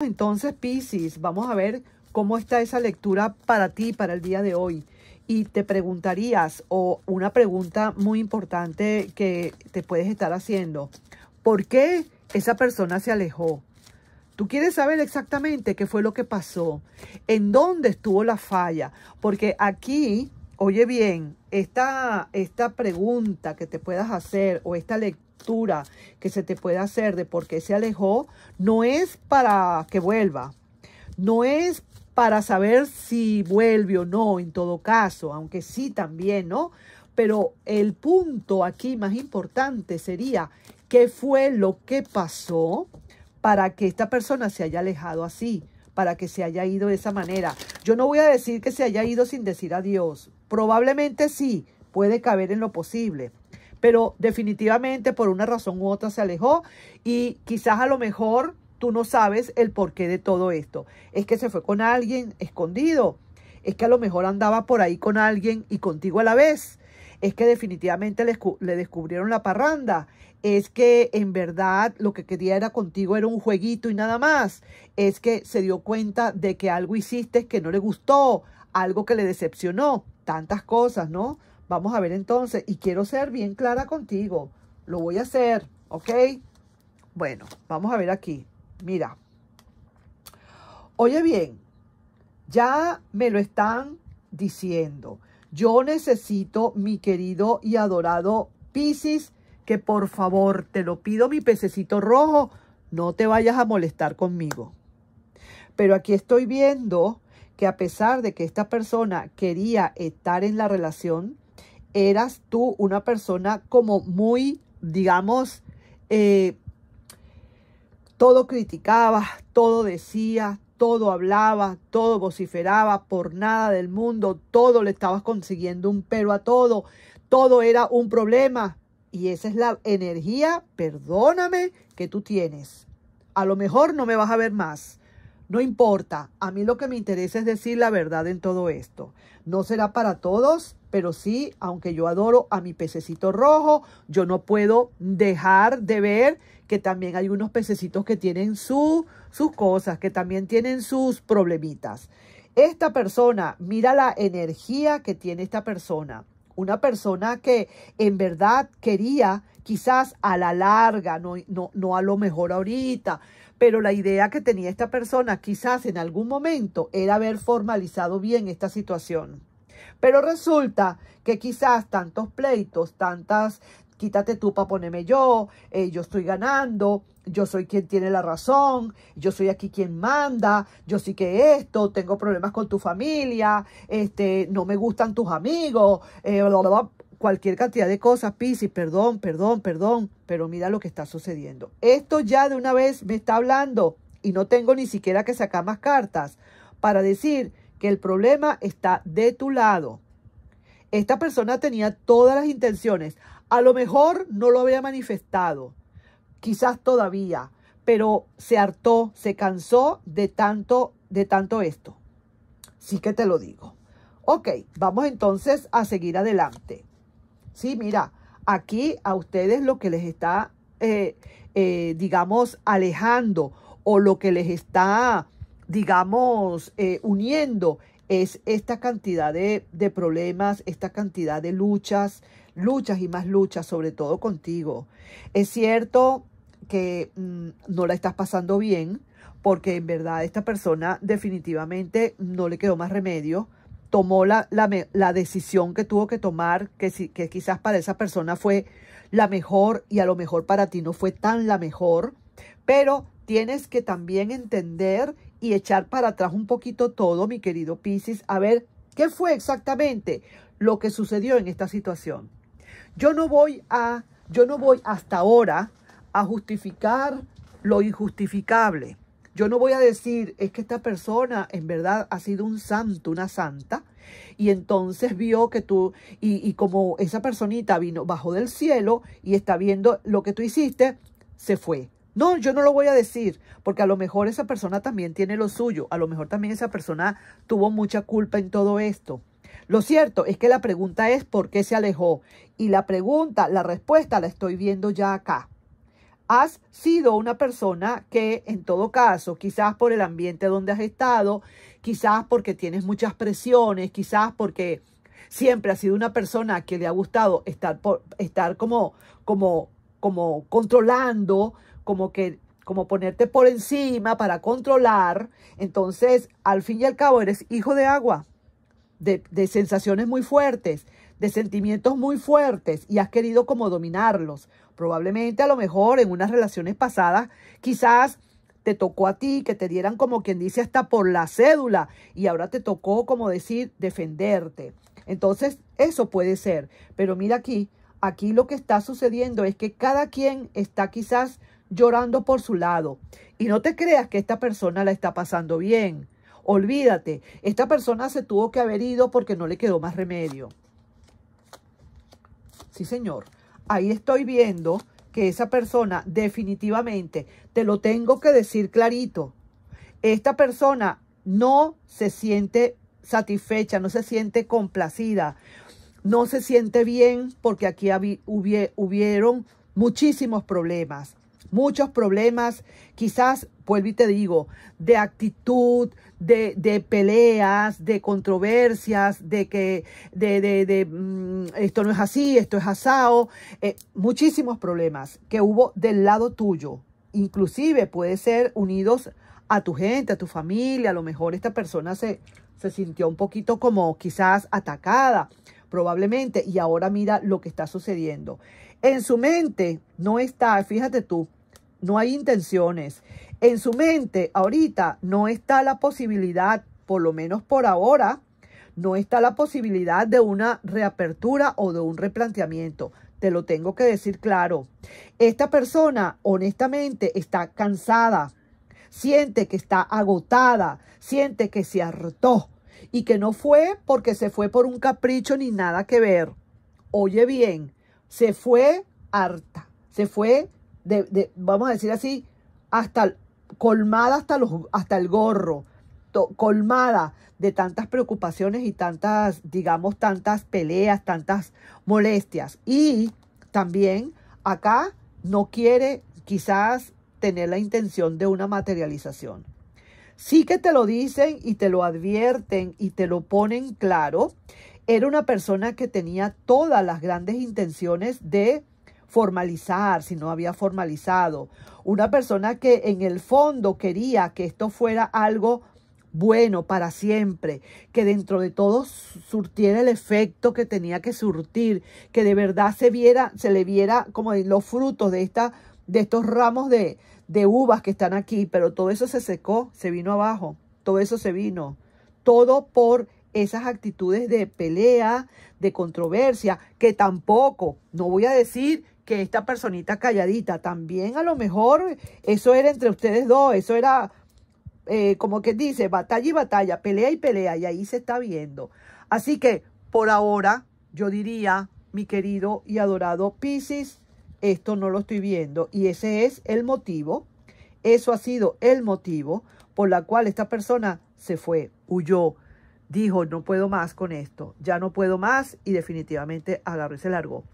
Entonces, Pisces, vamos a ver cómo está esa lectura para ti, para el día de hoy. Y te preguntarías, o una pregunta muy importante que te puedes estar haciendo, ¿por qué esa persona se alejó? Tú quieres saber exactamente qué fue lo que pasó, en dónde estuvo la falla, porque aquí, oye bien, esta, esta pregunta que te puedas hacer o esta lectura, que se te puede hacer de por qué se alejó no es para que vuelva, no es para saber si vuelve o no en todo caso, aunque sí también, ¿no? Pero el punto aquí más importante sería qué fue lo que pasó para que esta persona se haya alejado así, para que se haya ido de esa manera. Yo no voy a decir que se haya ido sin decir adiós. Probablemente sí, puede caber en lo posible pero definitivamente por una razón u otra se alejó y quizás a lo mejor tú no sabes el porqué de todo esto. Es que se fue con alguien escondido, es que a lo mejor andaba por ahí con alguien y contigo a la vez, es que definitivamente le, descubrieron la parranda, es que en verdad lo que quería era contigo era un jueguito y nada más, es que se dio cuenta de que algo hiciste que no le gustó, algo que le decepcionó, tantas cosas, ¿no? Vamos a ver entonces, y quiero ser bien clara contigo, lo voy a hacer, ¿ok? Bueno, vamos a ver aquí, mira. Oye bien, ya me lo están diciendo. Yo necesito, mi querido y adorado Piscis, que por favor, te lo pido, mi pececito rojo, no te vayas a molestar conmigo. Pero aquí estoy viendo que a pesar de que esta persona quería estar en la relación, eras tú una persona como muy, digamos, eh, todo criticaba, todo decía, todo hablaba, todo vociferaba por nada del mundo, todo le estabas consiguiendo un pero a todo, todo era un problema. Y esa es la energía, perdóname, que tú tienes. A lo mejor no me vas a ver más. No importa, a mí lo que me interesa es decir la verdad en todo esto. No será para todos, pero sí, aunque yo adoro a mi pececito rojo, yo no puedo dejar de ver que también hay unos pececitos que tienen sus cosas, que también tienen sus problemitas. Esta persona, mira la energía que tiene esta persona. Una persona que en verdad quería quizás a la larga, no, no a lo mejor ahorita, pero la idea que tenía esta persona quizás en algún momento era haber formalizado bien esta situación. Pero resulta que quizás tantos pleitos, tantas, quítate tú para ponerme yo, eh, yo estoy ganando, yo soy quien tiene la razón, yo soy aquí quien manda, yo sí que esto, tengo problemas con tu familia, este, no me gustan tus amigos, eh, cualquier cantidad de cosas, Pisi, perdón, perdón, perdón, pero mira lo que está sucediendo. Esto ya de una vez me está hablando y no tengo ni siquiera que sacar más cartas para decir que el problema está de tu lado. Esta persona tenía todas las intenciones. A lo mejor no lo había manifestado, quizás todavía, pero se hartó, se cansó de tanto, de tanto esto. Sí que te lo digo. Ok, vamos entonces a seguir adelante. Sí, mira, aquí a ustedes lo que les está, eh, eh, digamos, alejando o lo que les está digamos, eh, uniendo es esta cantidad de, problemas, esta cantidad de luchas, luchas y más luchas, sobre todo contigo. Es cierto que mm, no la estás pasando bien, porque en verdad esta persona definitivamente no le quedó más remedio, tomó la, la decisión que tuvo que tomar, que, si, que quizás para esa persona fue la mejor y a lo mejor para ti no fue tan la mejor, pero tienes que también entender y echar para atrás un poquito todo, mi querido Pisces, a ver qué fue exactamente lo que sucedió en esta situación. Yo no voy a, yo no voy hasta ahora a justificar lo injustificable. Yo no voy a decir, es que esta persona en verdad ha sido un santo, una santa, y entonces vio que tú, y, como esa personita vino, bajo del cielo y está viendo lo que tú hiciste, se fue. No, yo no lo voy a decir, porque a lo mejor esa persona también tiene lo suyo, a lo mejor también esa persona tuvo mucha culpa en todo esto. Lo cierto es que la pregunta es por qué se alejó y la pregunta, la respuesta la estoy viendo ya acá. Has sido una persona que en todo caso, quizás por el ambiente donde has estado, quizás porque tienes muchas presiones, quizás porque siempre has sido una persona que le ha gustado estar, estar como, como, como controlando, como que como ponerte por encima para controlar, entonces al fin y al cabo eres hijo de agua, de, de, sensaciones muy fuertes, de sentimientos muy fuertes y has querido como dominarlos. Probablemente a lo mejor en unas relaciones pasadas quizás te tocó a ti que te dieran como quien dice hasta por la cédula y ahora te tocó como decir defenderte. Entonces eso puede ser, pero mira aquí, aquí lo que está sucediendo es que cada quien está quizás llorando por su lado. Y no te creas que esta persona la está pasando bien. Olvídate, esta persona se tuvo que haber ido porque no le quedó más remedio. Sí, señor. Ahí estoy viendo que esa persona definitivamente, te lo tengo que decir clarito, esta persona no se siente satisfecha, no se siente complacida, no se siente bien porque aquí hubieron muchísimos problemas muchos problemas, quizás, vuelvo y te digo, de actitud, de, peleas, de controversias, de que de, de, mm, esto no es así, esto es asado, eh, muchísimos problemas que hubo del lado tuyo, inclusive puede ser unidos a tu gente, a tu familia, a lo mejor esta persona se, se sintió un poquito como quizás atacada, probablemente, y ahora mira lo que está sucediendo. En su mente no está, fíjate tú, no hay intenciones. En su mente ahorita no está la posibilidad, por lo menos por ahora, no está la posibilidad de una reapertura o de un replanteamiento. Te lo tengo que decir claro. Esta persona honestamente está cansada, siente que está agotada, siente que se hartó y que no fue porque se fue por un capricho ni nada que ver. Oye bien, se fue harta, se fue vamos a decir así, hasta colmada hasta, los, hasta el gorro, colmada de tantas preocupaciones y tantas, digamos, tantas peleas, tantas molestias. Y también acá no quiere quizás tener la intención de una materialización. Sí que te lo dicen y te lo advierten y te lo ponen claro. Era una persona que tenía todas las grandes intenciones de formalizar, si no había formalizado. Una persona que en el fondo quería que esto fuera algo bueno para siempre, que dentro de todo surtiera el efecto que tenía que surtir, que de verdad se viera, se le viera como los frutos de esta, de estos ramos de, de uvas que están aquí, pero todo eso se secó, se vino abajo, todo eso se vino, todo por esas actitudes de pelea, de controversia, que tampoco, no voy a decir que esta personita calladita. También a lo mejor eso era entre ustedes dos, eso era eh, como que dice, batalla y batalla, pelea y pelea, y ahí se está viendo. Así que por ahora yo diría, mi querido y adorado Pisces, esto no lo estoy viendo y ese es el motivo. Eso ha sido el motivo por la cual esta persona se fue, huyó, dijo, no puedo más con esto, ya no puedo más y definitivamente agarró y se largó.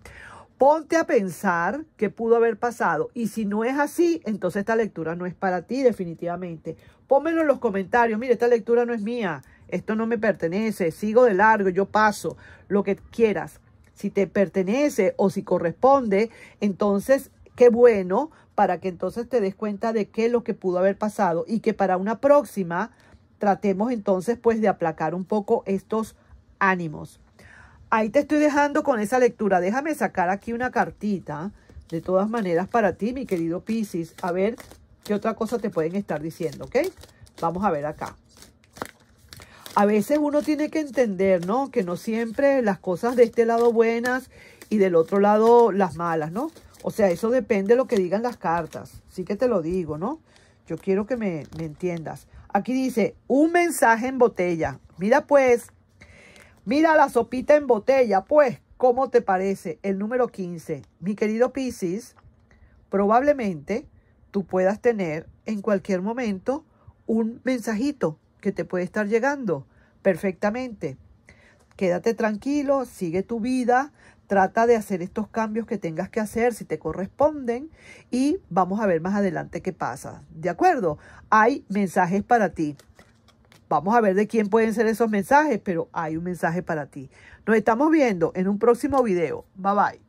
Ponte a pensar qué pudo haber pasado. Y si no es así, entonces esta lectura no es para ti definitivamente. Pónmelo en los comentarios. Mire, esta lectura no es mía. Esto no me pertenece. Sigo de largo, yo paso. Lo que quieras. Si te pertenece o si corresponde, entonces qué bueno para que entonces te des cuenta de qué es lo que pudo haber pasado y que para una próxima tratemos entonces pues de aplacar un poco estos ánimos ahí te estoy dejando con esa lectura. Déjame sacar aquí una cartita, de todas maneras, para ti, mi querido Pisces. A ver qué otra cosa te pueden estar diciendo, ¿ok? Vamos a ver acá. A veces uno tiene que entender, ¿no? Que no siempre las cosas de este lado buenas y del otro lado las malas, ¿no? O sea, eso depende de lo que digan las cartas. Sí que te lo digo, ¿no? Yo quiero que me, me entiendas. Aquí dice, un mensaje en botella. Mira pues, Mira la sopita en botella, pues, ¿cómo te parece? El número 15. Mi querido Pisces, probablemente tú puedas tener en cualquier momento un mensajito que te puede estar llegando perfectamente. Quédate tranquilo, sigue tu vida, trata de hacer estos cambios que tengas que hacer si te corresponden y vamos a ver más adelante qué pasa. ¿De acuerdo? Hay mensajes para ti. Vamos a ver de quién pueden ser esos mensajes, pero hay un mensaje para ti. Nos estamos viendo en un próximo video. Bye bye.